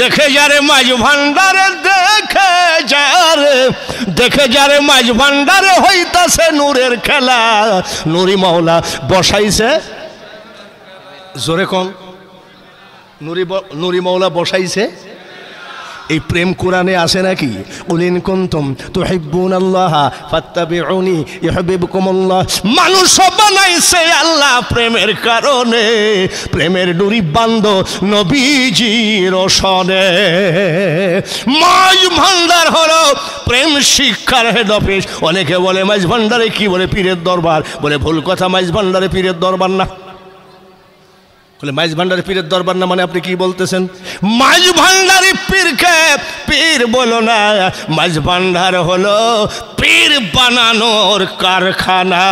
দেখে যারে মাঝ ভান্ডারে দেখে যারে দেখে যারে মাঝ ভান্ডারে হইতাছে নূরের খেলা নুরি মাওলা বসাইছে জোরে কম নুরি নুরি মাওলা বসাইছে এই প্রেম কোরআনে আসে নাকি উলিন কুন্তুম তো হেব্বুন আল্লাহ ফাত্তাবি উনি ইহবিব কুমল্লাহ মানুষ বানাইছে আল্লাহ প্রেমের কারণে প্রেমের ডুরি বান্ধ নবীজি সনে মাঝ ভান্ডার হলো প্রেম শিক্ষার হেড অফিস অনেকে বলে মাঝ ভান্ডারে কি বলে পীরের দরবার বলে ভুল কথা মাঝ ভান্ডারে পীরের দরবার না মাইজ ভান্ডারি পীরের দরবার না মানে আপনি কি বলতেছেন মাইজ ভান্ডারি পীর পীর বলো না মাছ ভান্ডার হলো পীর বানানোর কারখানা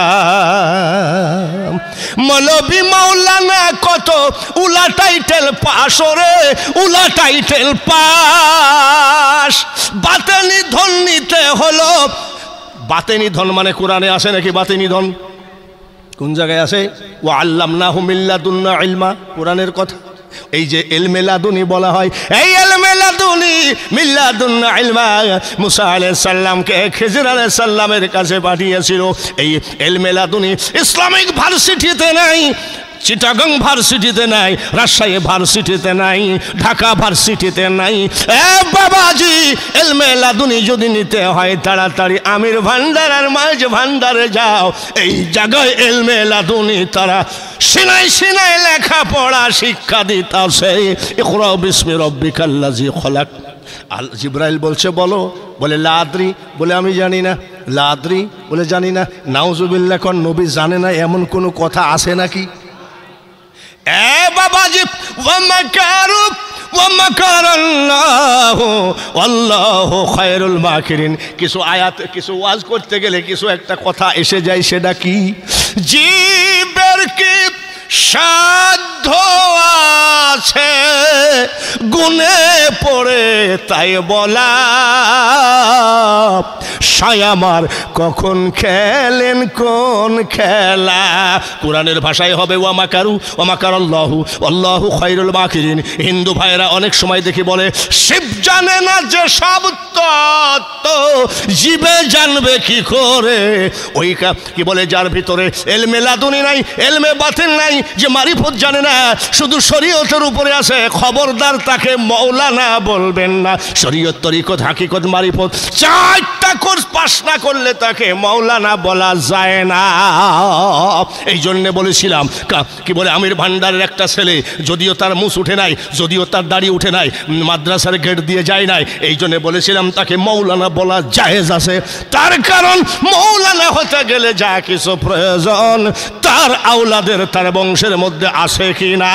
মলবি মাওলানা কত উলা টাইটেল পাশরে উলা টাইটেল পাশ বাতেনি ধন নিতে হলো বাতেনি ধন মানে কোরআনে আসে নাকি বাতেনি ধন কোন জায়গায় আছে ও আল্লাম না দুন্না ইলমা কোরআনের কথা এই যে এলমেলা দুনি বলা হয় এই এল মুসা এই ইসলামিক ভার্সিটিতে নাই চিটাগং ভার্সিটিতে নাই রাজশাহী ভার্সিটিতে নাই ঢাকা ভার্সিটিতে নাই এ বাবাজি এলমে লাদুনি যদি নিতে হয় তাড়াতাড়ি আমির ভান্ডার আর মাঝ ভান্ডারে যাও এই জায়গায় এলমে লাদুনি তারা সিনাই সিনাই লেখাপড়া শিক্ষা দিতে আসে এখরা অব্বিকাল্লা জি খোলাক আল জিব্রাইল বলছে বলো বলে লাদ্রি বলে আমি জানি না লাদ্রি বলে জানি না নাউজুবিল্লা কর নবী জানে না এমন কোনো কথা আছে নাকি এ বাবাজি ও মাকারুপ কিছু আয়াত কিছু ওয়াজ করতে গেলে কিছু একটা কথা এসে যায় সেটা কি জীবের কি সাধ্য আছে গুনে পড়ে তাই বলা আশায় আমার কখন খেলেন কোন খেলা কোরআনের ভাষায় হবে ওয়ামাকারু ওমাকার অল্লাহু অল্লাহু খৈরুল মাকিরিন হিন্দু ভাইরা অনেক সময় দেখি বলে শিব জানে না যে সব তত্ত্ব জীবে জানবে কি করে ওই কি বলে যার ভিতরে এলমে লাদুনি নাই এলমে বাতিল নাই যে মারিফত জানে না শুধু শরীয়তের উপরে আছে খবরদার তাকে মৌলানা বলবেন না শরীয়ত তরিকত হাকিকত মারিফত চারটা করতে পাশ না করলে তাকে মাওলানা বলা যায় না এই জন্যে বলেছিলাম কি বলে আমির ভান্ডারের একটা ছেলে যদিও তার মুস উঠে নাই যদিও তার দাড়ি উঠে নাই মাদ্রাসার গেট দিয়ে যায় নাই এই জন্যে বলেছিলাম তাকে মৌলানা বলা জাহেজ আছে তার কারণ মৌলানা হতে গেলে যা কিছু প্রয়োজন তার আওলাদের তার বংশের মধ্যে আছে কি না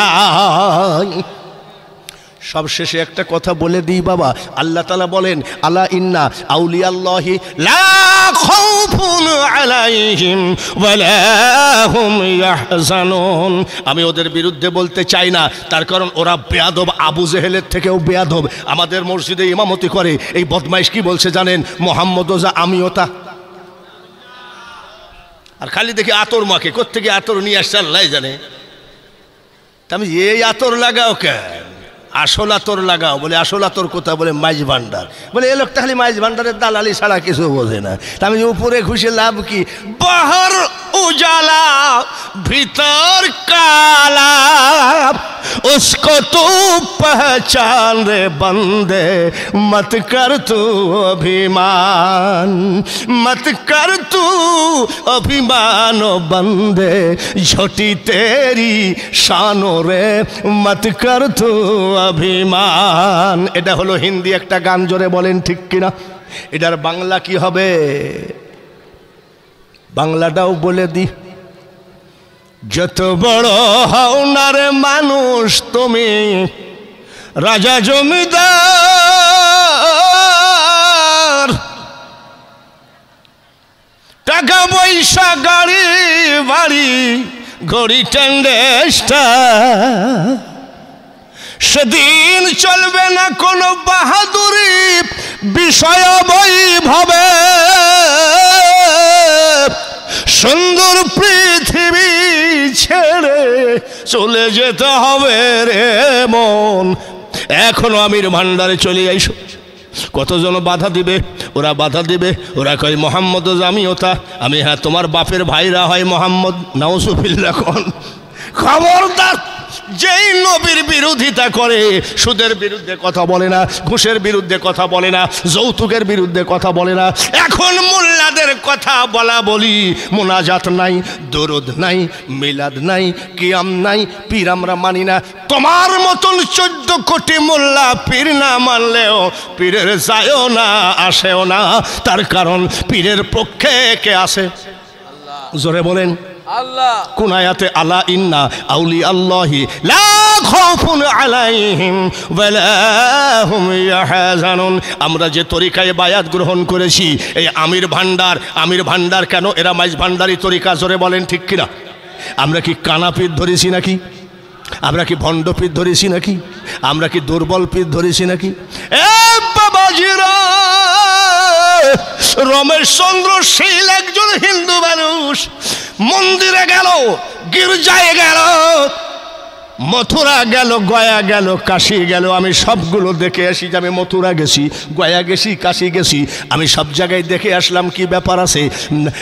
সবশেষে একটা কথা বলে দিই বাবা আল্লাহ তালা বলেন আলা ইন্না আউলিয়াল্লাহি আমি ওদের বিরুদ্ধে বলতে চাই না তার কারণ ওরা বেয়াদব আবু জেহেলের থেকেও বেয়াদব আমাদের মসজিদে ইমামতি করে এই বদমাইশ কি বলছে জানেন মোহাম্মদ ওজা আমিও তা আর খালি দেখি আতর মাকে কোথেকে আতর নিয়ে আসছে আল্লাহ জানে তা আমি এই আতর লাগাও কেন আসলাতর লাগাও বলে আসলাতর কোথা বলে মাইজ ভান্ডার বলে এ লোক খালি মাইজ ভান্ডারের দালালি ছাড়া কিছু বোঝে না তা আমি উপরে ঘুষে লাভ কি বাহার উজালা ভিতর কালা उसको तू पहचान रे बंदे मत कर तू अभिमान मत कर तू अभिमान बंदे झोटी तेरी शानो रे मत कर तू अभिमान এটা হলো হিন্দি একটা গান জোরে বলেন ঠিক কিনা এটার বাংলা কি হবে বাংলাটাও বলে দিই যত বড় হওনার মানুষ তুমি রাজা জমিদার টাকা পয়সা গাড়ি বাড়ি গড়ি টেন্ডেস্টা সেদিন চলবে না কোনো বাহাদুরি বিষয় ভাবে সুন্দর পৃথিবী ছেড়ে চলে যেতে হবে রে মন এখনো আমির ভান্ডারে চলে আইস কতজন বাধা দিবে ওরা বাধা দিবে ওরা কয় মোহাম্মদ জামিও তা আমি হ্যাঁ তোমার বাপের ভাইরা হয় মোহাম্মদ নাউসুফিল্লা কন খবরদার যেই নবীর বিরোধিতা করে সুদের বিরুদ্ধে কথা বলে না ঘুষের বিরুদ্ধে কথা বলে না যৌতুকের বিরুদ্ধে কথা বলে না এখন মোল্লাদের কথা বলা বলি মোনাজাত নাই দরদ নাই মিলাদ নাই কিয়াম নাই পীর আমরা মানি না তোমার মতন চোদ্দ কোটি মোল্লা পীর না মানলেও পীরের যায়ও না আসেও না তার কারণ পীরের পক্ষে কে আসে জোরে বলেন কোন আয়াতে আলা ইন্না আউলি আল্লাহি লা খাউফুন আলাইহিম ওয়ালা ইয়াহজানুন আমরা যে তরিকায় বায়াত গ্রহণ করেছি এই আমির ভান্ডার আমির ভান্ডার কেন এরা মাইজ ভান্ডারি তরিকা জোরে বলেন ঠিক কিনা আমরা কি কানাপিত ধরেছি নাকি আমরা কি ভণ্ডপিত ধরেছি নাকি আমরা কি দুর্বল পীঠ ধরেছি নাকি এ বাবাজিরা রমেশ চন্দ্র একজন হিন্দু মানুষ মন্দিরে গেল গির্জায় গেল মথুরা গেল গয়া গেল কাশি গেল আমি সবগুলো দেখে আসি যে আমি মথুরা গেছি গয়া গেছি কাশি গেছি আমি সব জায়গায় দেখে আসলাম কি ব্যাপার আছে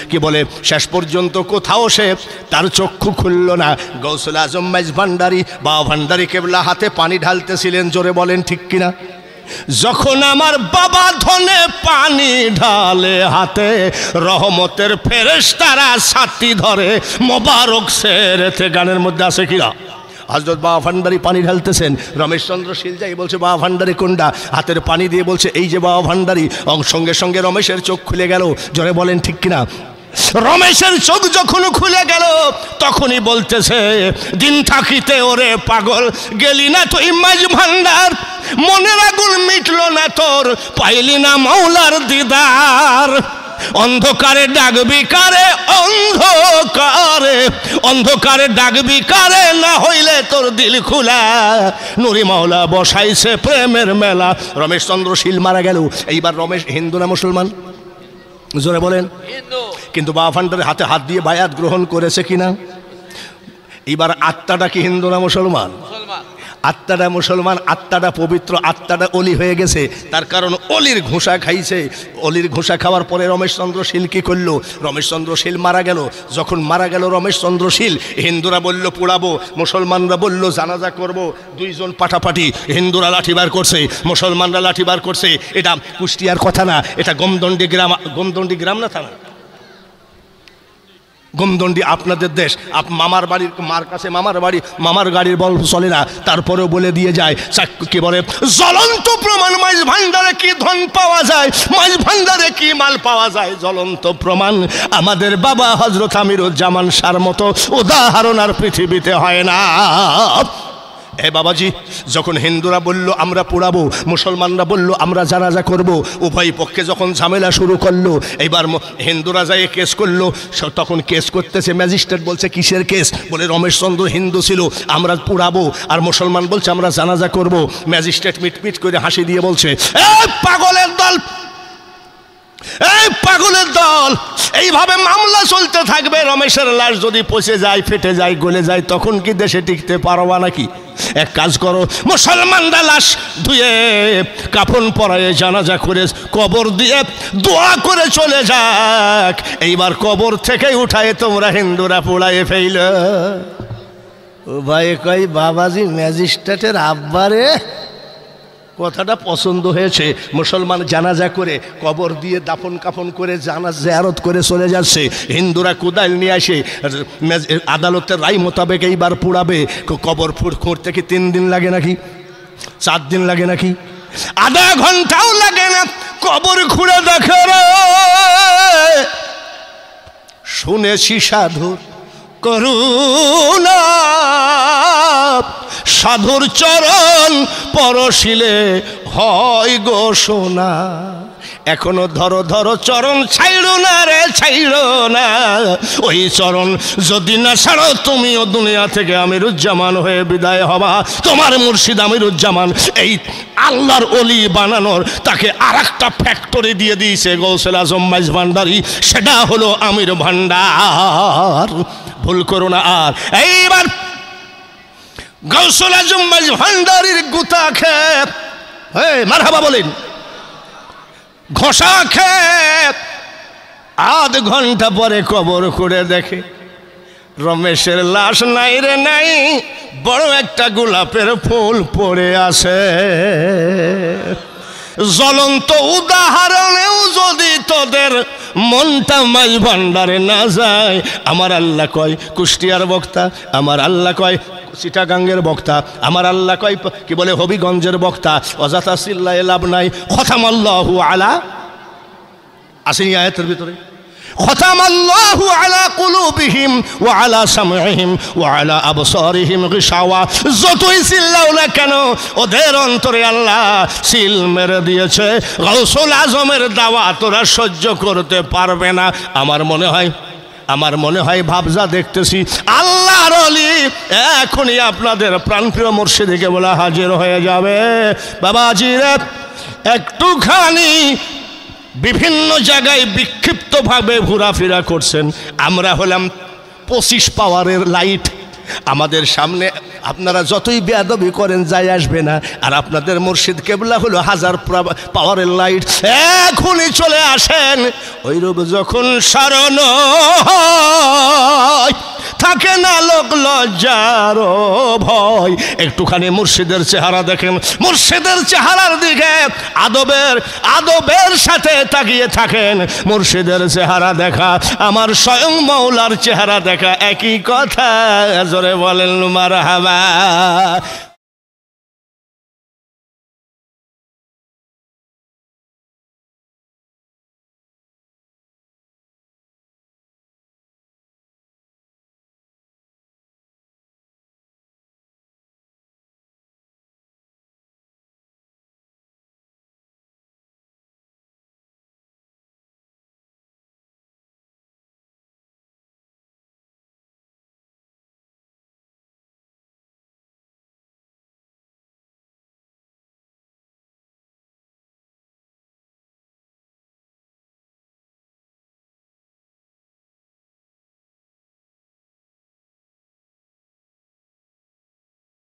কি বলে শেষ পর্যন্ত কোথাও সে তার চক্ষু খুলল না গৌসুল আজম মাইজ ভান্ডারি বা ভান্ডারি কেবলা হাতে পানি ঢালতেছিলেন জোরে বলেন ঠিক কিনা যখন আমার বাবা ধনে পানি ঢালে হাতে রহমতের ফেরেস তারা সাথী ধরে মোবারক সেরেছে গানের মধ্যে আছে কিরা হজরত বাবা ভান্ডারি পানি ঢালতেছেন রমেশচন্দ্র শিলজাই বলছে বাবা ভান্ডারি কোনটা হাতের পানি দিয়ে বলছে এই যে বাবা ভান্ডারি সঙ্গে সঙ্গে রমেশের চোখ খুলে গেল জোরে বলেন ঠিক কিনা রমেশের চোখ যখন খুলে গেল তখনই বলতেছে দিন থাকিতে ওরে পাগল গেলি না তুই মাঝ ভান্ডার মোর পাইলি না মৌলার দিদার অন্ধকারে ডাকবি কারে অন্ধকারে অন্ধকারে ডাকবি কারে না হইলে তোর দিল খোলা নুরি মাওলা বসাইছে প্রেমের মেলা রমেশচন্দ্র শীল মারা গেল এইবার রমেশ হিন্দু না মুসলমান জোরে বলেন কিন্তু বাবাফান্ডার হাতে হাত দিয়ে বায়াত গ্রহণ করেছে কিনা এবার আত্মাটা কি হিন্দু না মুসলমান আত্মাটা মুসলমান আত্মাটা পবিত্র আত্মাটা অলি হয়ে গেছে তার কারণ অলির ঘোষা খাইছে অলির ঘোষা খাওয়ার পরে রমেশচন্দ্র শীল কী করলো রমেশচন্দ্র শীল মারা গেল যখন মারা গেল রমেশচন্দ্র শীল হিন্দুরা বলল পোড়াবো মুসলমানরা বলল জানাজা করব দুইজন পাঠাপাঠি হিন্দুরা লাঠি বার করছে মুসলমানরা লাঠি বার করছে এটা কুষ্টিয়ার কথা না এটা গমদণ্ডি গ্রাম গমদণ্ডি গ্রাম না থানা গুমদণ্ডি আপনাদের দেশ আপ মামার বাড়ির মার কাছে মামার বাড়ি মামার গাড়ির বল চলে না তারপরেও বলে দিয়ে যায় কি বলে জ্বলন্ত প্রমাণ মাইজ ভান্ডারে কি ধন পাওয়া যায় মাইজ ভান্ডারে কি মাল পাওয়া যায় জ্বলন্ত প্রমাণ আমাদের বাবা হজরত আমিরুজ্জামান সার মতো উদাহরণ আর পৃথিবীতে হয় না এ বাবাজি যখন হিন্দুরা বলল আমরা পোড়াবো মুসলমানরা বলল আমরা জানাজা করব উভয় পক্ষে যখন ঝামেলা শুরু করলো এবার হিন্দুরা যাই কেস করলো তখন কেস করতেছে ম্যাজিস্ট্রেট বলছে কিসের কেস বলে রমেশচন্দ্র হিন্দু ছিল আমরা পোড়াবো আর মুসলমান বলছে আমরা জানাজা করব ম্যাজিস্ট্রেট মিটমিট করে হাসি দিয়ে বলছে পাগলের দল এই পাগলের দল এইভাবে মামলা চলতে থাকবে রমেশের লাশ যদি পচে যায় ফেটে যায় গলে যায় তখন কি দেশে টিকতে পারবা নাকি এক কাজ করো মুসলমানরা লাশ ধুয়ে কাফন পরায়ে জানাজা করে কবর দিয়ে দোয়া করে চলে যাক এইবার কবর থেকে উঠায় তোমরা হিন্দুরা পোড়ায়ে ফেইল ও ভাই কই বাবাজি ম্যাজিস্ট্রেটের আব্বারে কথাটা পছন্দ হয়েছে মুসলমান জানাজা করে কবর দিয়ে দাফন কাফন করে জানা জেয়ারত করে চলে যাচ্ছে হিন্দুরা কোদাল নিয়ে আসে আদালতের রায় মোতাবেক এইবার পুড়াবে কবর করতে কি তিন দিন লাগে নাকি চার দিন লাগে নাকি আধা ঘন্টাও লাগে না কবর খুঁড়ে দেখে শুনেছি সাধু করুণা সাধুর চরণ পরশিলে হয় গো সোনা এখনো ধরো ধরো চরণ ছাইড়ো না রে ছাইড়ো না ওই চরণ যদি না ছাড়ো তুমিও দুনিয়া থেকে আমিরুজ্জামান হয়ে বিদায় হবা তোমার মুর্শিদ আমিরুজ্জামান এই আল্লাহর অলি বানানোর তাকে আর একটা ফ্যাক্টরি দিয়ে দিয়েছে গৌসেল আজম মাইজ ভান্ডারি সেটা হলো আমির ভান্ডার ভুল করো না আর এইবার গৌসুল আজম ভান্ডারির গুতা খেপ হে মারহাবা বলেন ঘষা খেপ আধ ঘন্টা পরে কবর করে দেখে রমেশের লাশ নাই রে নাই বড় একটা গোলাপের ফুল পড়ে আছে জ্বলন্ত উদাহরণেও যদি তোদের মনটা মাই ভান্ডারে না যায় আমার আল্লাহ কয় কুষ্টিয়ার বক্তা আমার আল্লাহ কয় সিটাগাঙ্গের বক্তা আমার আল্লাহ কয় কি বলে হবিগঞ্জের বক্তা অজাতা সিল্লায় লাভ নাই খতামাল্লাহু আলা আসেনি আয়াতের ভিতরে ختم الله على قلوبهم وعلى سمعهم وعلى أبصارهم غشاوة যতই সিল্লাও না কেন ওদের অন্তরে আল্লাহ সিল মেরে দিয়েছে গৌসুল আজমের দাওয়া তোরা সহ্য করতে পারবে না আমার মনে হয় আমার মনে হয় ভাবজা দেখতেছি আল্লাহ আমার অলি এখনই আপনাদের প্রাণপ্রিয় মুর্শিদিকে বলে হাজির হয়ে যাবে বাবা বাবাজির একটুখানি বিভিন্ন জায়গায় বিক্ষিপ্তভাবে ঘোরাফেরা করছেন আমরা হলাম পঁচিশ পাওয়ারের লাইট আমাদের সামনে আপনারা যতই বেয়াদবি করেন যাই আসবে না আর আপনাদের মুর্শিদ কেবলা হলো হাজার পাওয়ারের লাইট এখনই চলে আসেন ওইরূপ যখন সারণ থাকে না লোক লজ্জার ভয় একটুখানি মুর্শিদের চেহারা দেখেন মুর্শিদের চেহারার দিকে আদবের আদবের সাথে তাকিয়ে থাকেন মুর্শিদের চেহারা দেখা আমার স্বয়ং মৌলার চেহারা দেখা একই কথা জোরে বলেন মার হাবা